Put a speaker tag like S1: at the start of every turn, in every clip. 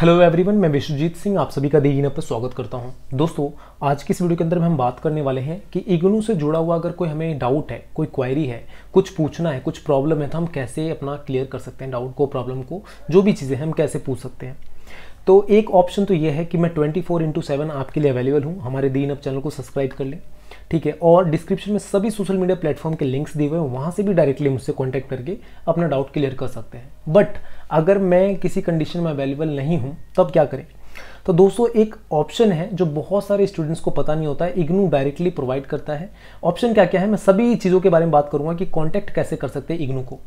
S1: hello everyone मैं विश्वजीत सिंह आप सभी का देगी पर स्वागत करता हूं दोस्तों आज की इस वीडियो के अंदर हम बात करने वाले हैं कि इग्नू से जुड़ा हुआ अगर कोई हमें डाउट है कोई क्वायरी है कुछ पूछना है कुछ प्रॉब्लम है तो हम कैसे अपना क्लियर कर सकते हैं डाउट को प्रॉब्लम को जो भी चीज़ें हम कैसे पूछ सकते हैं तो एक ऑप्शन तो ये है कि मैं ट्वेंटी फोर इंटू सेवन आपके लिए अवेलेबल हूँ हमारे दीन अप चैनल को सब्सक्राइब कर लें ठीक है और डिस्क्रिप्शन में सभी सोशल मीडिया प्लेटफॉर्म के लिंक्स दिए हुए हैं वहाँ से भी डायरेक्टली मुझसे कॉन्टैक्ट करके अपना डाउट क्लियर कर सकते हैं बट अगर मैं किसी कंडीशन में अवेलेबल नहीं हूँ तब क्या करें तो दोस्तों एक ऑप्शन है जो बहुत सारे स्टूडेंट्स को पता नहीं होता है इग्नू डायरेक्टली प्रोवाइड करता है ऑप्शन क्या क्या है मैं सभी चीज़ों के बारे में बात करूंगा कि कॉन्टैक्ट कैसे कर सकते हैं इग्नू को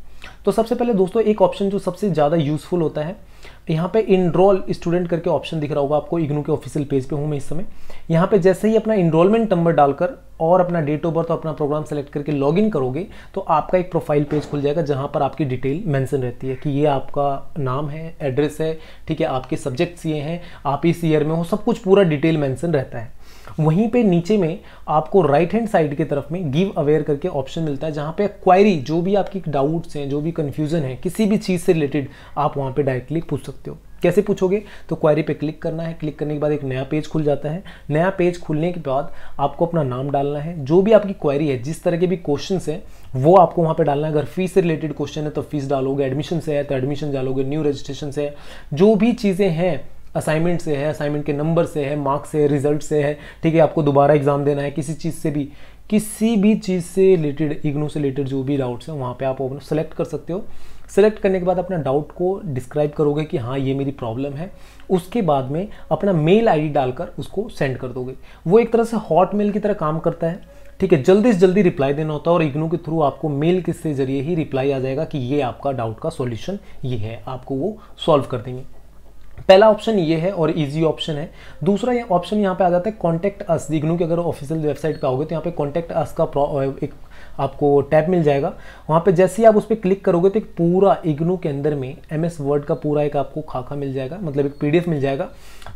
S1: तो सबसे पहले दोस्तों एक ऑप्शन जो सबसे ज़्यादा यूजफुल होता है यहाँ पे इनरोल स्टूडेंट करके ऑप्शन दिख रहा होगा आपको इग्नू के ऑफिशियल पेज पे हूँ मैं इस समय यहाँ पे जैसे ही अपना इनरोलमेंट नंबर डालकर और अपना डेट ऑफ बर्थ और अपना प्रोग्राम सेलेक्ट करके लॉगिन करोगे तो आपका एक प्रोफाइल पेज खुल जाएगा जहाँ पर आपकी डिटेल मेंशन रहती है कि ये आपका नाम है एड्रेस है ठीक है आपके सब्जेक्ट्स ये हैं आप किस ईयर में हो सब कुछ पूरा डिटेल मेंशन रहता है वहीं पे नीचे में आपको राइट हैंड साइड की तरफ में गिव अवेयर करके ऑप्शन मिलता है जहाँ पे क्वायरी जो भी आपकी डाउट्स हैं जो भी कन्फ्यूज़न है किसी भी चीज़ से रिलेटेड आप वहाँ पे डायरेक्टली पूछ सकते हो कैसे पूछोगे तो क्वायरी पे क्लिक करना है क्लिक करने के बाद एक नया पेज खुल जाता है नया पेज खुलने के बाद आपको अपना नाम डालना है जो भी आपकी क्वायरी है जिस तरह के भी क्वेश्चन है वो आपको वहाँ पे डालना है अगर फीस से रिलेटेड क्वेश्चन है तो फीस डालोगे एडमिशन से है तो एडमिशन डालोगे न्यू रजिस्ट्रेशन से है जो भी चीज़ें हैं असाइनमेंट से है असाइनमेंट के नंबर से है मार्क्स से है रिजल्ट से है ठीक है आपको दोबारा एग्ज़ाम देना है किसी चीज़ से भी किसी भी चीज़ से रिलेटेड इग्नू से रिलेटेड जो भी डाउट्स हैं वहाँ पे आप अपना सेलेक्ट कर सकते हो सेलेक्ट करने के बाद अपना डाउट को डिस्क्राइब करोगे कि हाँ ये मेरी प्रॉब्लम है उसके बाद में अपना मेल आईडी डालकर उसको सेंड कर दोगे वो एक तरह से हॉट मेल की तरह काम करता है ठीक है जल्दी से जल्दी रिप्लाई देना होता है और इग्नू के थ्रू आपको मेल के जरिए ही रिप्लाई आ जाएगा कि ये आपका डाउट का सॉल्यूशन ये है आपको वो सॉल्व कर देंगे पहला ऑप्शन ये है और इजी ऑप्शन है दूसरा ये ऑप्शन यहाँ पे आ जाता है कॉन्टैक्ट अस इग्नू की अगर ऑफिशियल वेबसाइट पे आओगे तो यहाँ पे कॉन्टैक्ट अस का एक आपको टैब मिल जाएगा वहाँ पे जैसे ही आप उस पर क्लिक करोगे तो एक पूरा इग्नू के अंदर में एम एस वर्ड का पूरा एक आपको खाका मिल जाएगा मतलब एक पी मिल जाएगा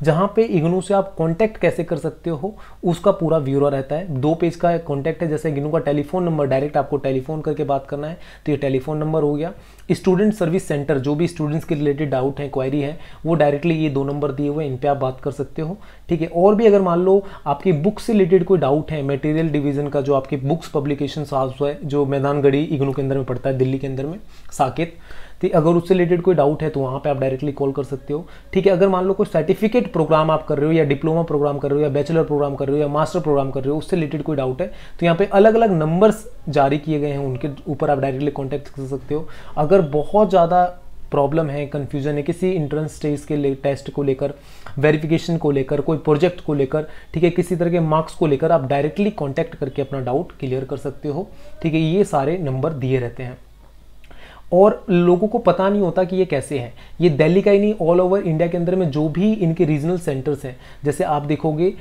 S1: जहाँ पे इग्नू से आप कॉन्टैक्ट कैसे कर सकते हो उसका पूरा व्यूरा रहता है दो पेज का कॉन्टैक्ट है जैसे इग्नू का टेलीफोन नंबर डायरेक्ट आपको टेलीफोन करके बात करना है तो ये टेलीफोन नंबर हो गया स्टूडेंट सर्विस सेंटर जो भी स्टूडेंट्स के रिलेटेड डाउट है क्वायरी है वो डायरेक्टली ये दो नंबर दिए हुए इन पर आप बात कर सकते हो ठीक है और भी अगर मान लो आपकी बुक्स से रिलेटेड कोई डाउट है मेटेरियल डिवीजन का जो आपकी बुक्स पब्लिकेशन साफ है जो मैदान गढ़ी इग्नू के अंदर में पड़ता है दिल्ली के अंदर में साकेत तो अगर उससे रिलेटेड कोई डाउट है तो वहाँ पे आप डायरेक्टली कॉल कर सकते हो ठीक है अगर मान लो कोई सर्टिफिकेट प्रोग्राम आप कर रहे हो या डिप्लोमा प्रोग्राम कर रहे हो या बैचलर प्रोग्राम कर रहे हो या मास्टर प्रोग्राम कर रहे हो उससे रिलेटेड कोई डाउट है तो यहाँ पे अलग अलग नंबर्स जारी किए गए हैं उनके ऊपर आप डायरेक्टली कॉन्टैक्ट कर सकते हो अगर बहुत ज़्यादा प्रॉब्लम है कन्फ्यूजन है किसी इंट्रेंस टेस्ट के ले टेस्ट को लेकर वेरिफिकेशन को लेकर कोई प्रोजेक्ट को लेकर ठीक है किसी तरह के मार्क्स को लेकर आप डायरेक्टली कॉन्टैक्ट करके अपना डाउट क्लियर कर सकते हो ठीक है ये सारे नंबर दिए रहते हैं और लोगों को पता नहीं होता कि ये कैसे हैं ये दिल्ली का ही नहीं ऑल ओवर इंडिया के अंदर में जो भी इनके रीजनल सेंटर्स हैं जैसे आप देखोगे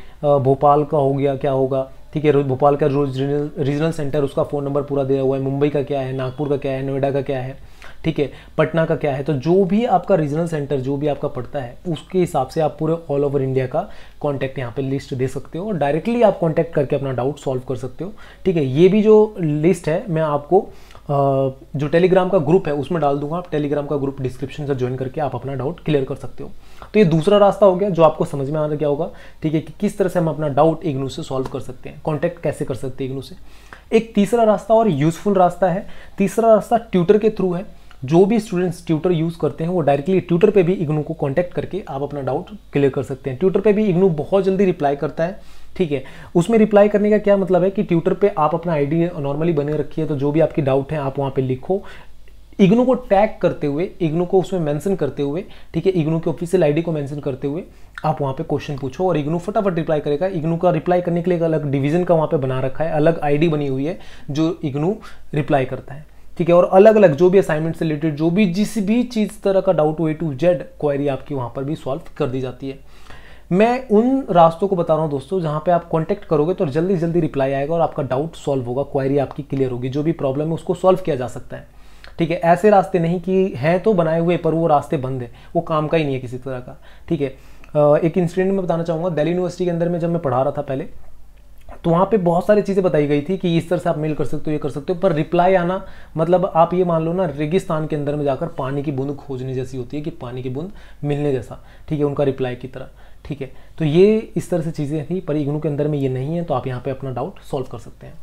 S1: भोपाल का हो गया क्या होगा ठीक है भोपाल का रोज रीजनल सेंटर उसका फ़ोन नंबर पूरा दिया हुआ है मुंबई का क्या है नागपुर का क्या है नोएडा का क्या है ठीक है पटना का क्या है तो जो भी आपका रीजनल सेंटर जो भी आपका पड़ता है उसके हिसाब से आप पूरे ऑल ओवर इंडिया का कॉन्टैक्ट यहाँ पे लिस्ट दे सकते हो और डायरेक्टली आप कॉन्टैक्ट करके अपना डाउट सॉल्व कर सकते हो ठीक है ये भी जो लिस्ट है मैं आपको जो टेलीग्राम का ग्रुप है उसमें डाल दूंगा आप टेलीग्राम का ग्रुप डिस्क्रिप्शन से ज्वाइन करके आप अपना डाउट क्लियर कर सकते हो तो ये दूसरा रास्ता हो गया जो आपको समझ में आना क्या होगा ठीक है कि किस तरह से हम अपना डाउट इग्नू से सॉल्व कर सकते हैं कॉन्टैक्ट कैसे कर सकते हैं इग्नू से एक तीसरा रास्ता और यूजफुल रास्ता है तीसरा रास्ता ट्यूटर के थ्रू है जो भी स्टूडेंट्स ट्यूटर यूज़ करते हैं वो डायरेक्टली ट्यूटर पे भी इग्नू को कॉन्टैक्ट करके आप अपना डाउट क्लियर कर सकते हैं ट्यूटर पे भी इग्नू बहुत जल्दी रिप्लाई करता है ठीक है उसमें रिप्लाई करने का क्या मतलब है कि ट्यूटर पे आप अपना आईडी नॉर्मली बने रखी है तो जो भी आपकी डाउट है आप वहाँ पर लिखो इग्नू को टैग करते हुए इग्नू को उसमें मैंसन करते हुए ठीक है इग्नू के ऑफिशियल आई को मैंसन करते हुए आप वहाँ पे क्वेश्चन पूछो और इग्नू फटाफट रिप्लाई करेगा इग्नू का रिप्लाई करने के लिए अलग डिवीजन का वहाँ पे बना रखा है अलग आईडी बनी हुई है जो इग्नू रिप्लाई करता है ठीक है और अलग अलग जो भी असाइनमेंट से रिलेटेड जो भी जिस भी चीज़ तरह का डाउट हो ए टू जेड क्वायरी आपकी वहाँ पर भी सॉल्व कर दी जाती है मैं उन रास्तों को बता रहा हूँ दोस्तों जहाँ पे आप कांटेक्ट करोगे तो जल्दी जल्दी रिप्लाई आएगा और आपका डाउट सॉल्व होगा क्वायरी आपकी क्लियर होगी जो भी प्रॉब्लम है उसको सॉल्व किया जा सकता है ठीक है ऐसे रास्ते नहीं कि हैं तो बनाए हुए पर वो रास्ते बंद है वो काम का ही नहीं है किसी तरह का ठीक है एक इंसिडेंट मैं बताना चाहूँगा दिल्ली यूनिवर्सिटी के अंदर में जब मैं पढ़ा रहा था पहले तो वहाँ पे बहुत सारी चीज़ें बताई गई थी कि इस तरह से आप मेल कर सकते हो ये कर सकते हो पर रिप्लाई आना मतलब आप ये मान लो ना रेगिस्तान के अंदर में जाकर पानी की बूंद खोजने जैसी होती है कि पानी की बूंद मिलने जैसा ठीक है उनका रिप्लाई की तरह ठीक है तो ये इस तरह से चीज़ें थी पर इग्नू के अंदर में ये नहीं है तो आप यहाँ पर अपना डाउट सॉल्व कर सकते हैं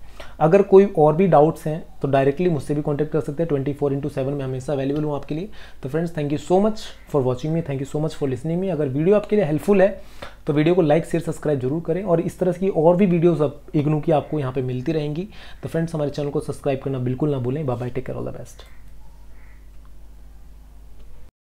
S1: अगर कोई और भी डाउट्स हैं तो डायरेक्टली मुझसे भी कॉन्टैक्ट कर सकते हैं ट्वेंटी फोर इंटू सेवन में हमेशा अवेलेबल हूँ आपके लिए तो friends thank you so much for watching me thank you so much for listening me अगर वीडियो आपके लिए हेल्पफुल है तो वीडियो को लाइक शेयर सब्सक्राइब जरूर करें और इस तरह की और भी वीडियोज़ अब इग्नू की आपको यहाँ पर मिलती रहेंगी तो फ्रेंड्स हमारे चैनल को सब्सक्राइब करना बिल्कुल ना भूलें bye take care all the best